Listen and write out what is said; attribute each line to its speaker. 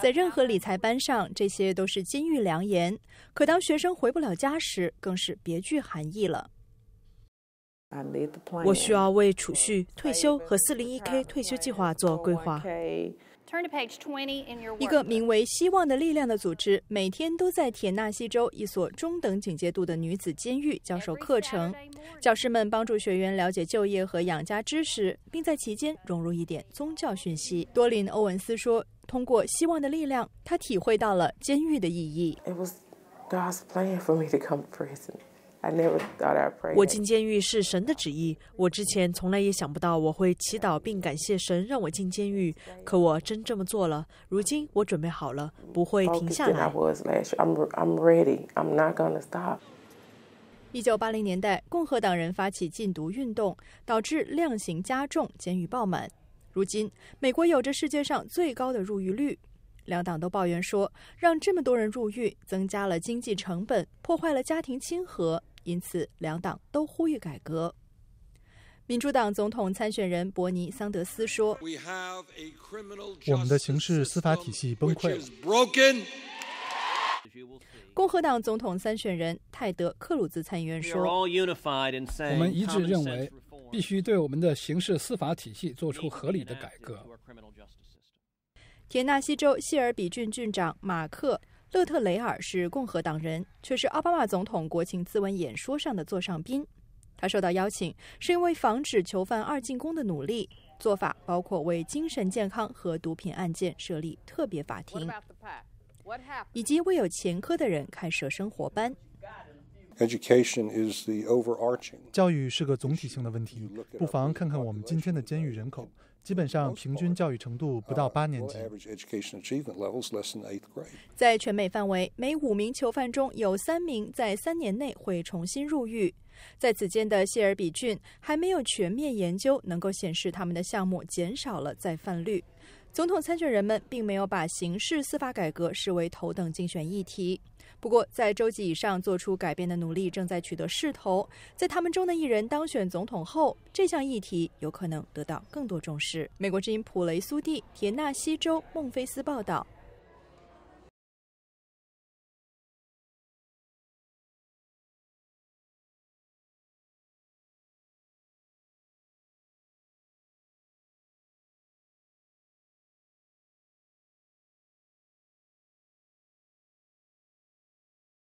Speaker 1: 在任何理财班上，这些都是金玉良言。可当学生回不了家时，更是别具含义了。我需要为储蓄、退休和 401k 退休计划做规划。一个名为“希望的力量”的组织，每天都在田纳西州一所中等警戒度的女子监狱教授课程。教师们帮助学员了解就业和养家知识，并在其间融入一点宗教讯息。多林·欧文斯说：“通过‘希望的力量’，他体会到了监狱的意义。”我进监狱是神的旨意。我之前从来也想不到我会祈祷并感谢神让我进监狱，可我真这么做了。如今我准备好了，不会停下来。一九八零年代，共和党人发起禁毒运动，导致量刑加重，监狱爆满。如今，美国有着世界上最高的入狱率，两党都抱怨说，让这么多人入狱增加了经济成本，破坏了家庭亲和。因此，两党都呼吁改革。民主党总统参选人伯尼·桑德斯说：“我们的刑事司法体系崩溃。”共和党总统参选人泰德·克鲁兹参议员说：“我们一致认为，必须对我们的刑事司法体系做出合理的改革。”田纳西州谢尔比郡郡长马克。勒特雷尔是共和党人，却是奥巴马总统国情咨文演说上的座上宾。他受到邀请，是因为防止囚犯二进宫的努力做法，包括为精神健康和毒品案件设立特别法庭，以及为有前科的人开设生活班。教育是个总体性的问题，不妨看看我们今天的监狱人口，基本上平均教育程度不到八年级。在全美范围，每五名囚犯中有三名在三年内会重新入狱。在此间的谢尔比郡还没有全面研究能够显示他们的项目减少了再犯率。总统参选人们并没有把刑事司法改革视为头等竞选议题。不过，在州级以上做出改变的努力正在取得势头。在他们中的一人当选总统后，这项议题有可能得到更多重视。美国之音普雷苏蒂，田纳西州孟菲斯报道。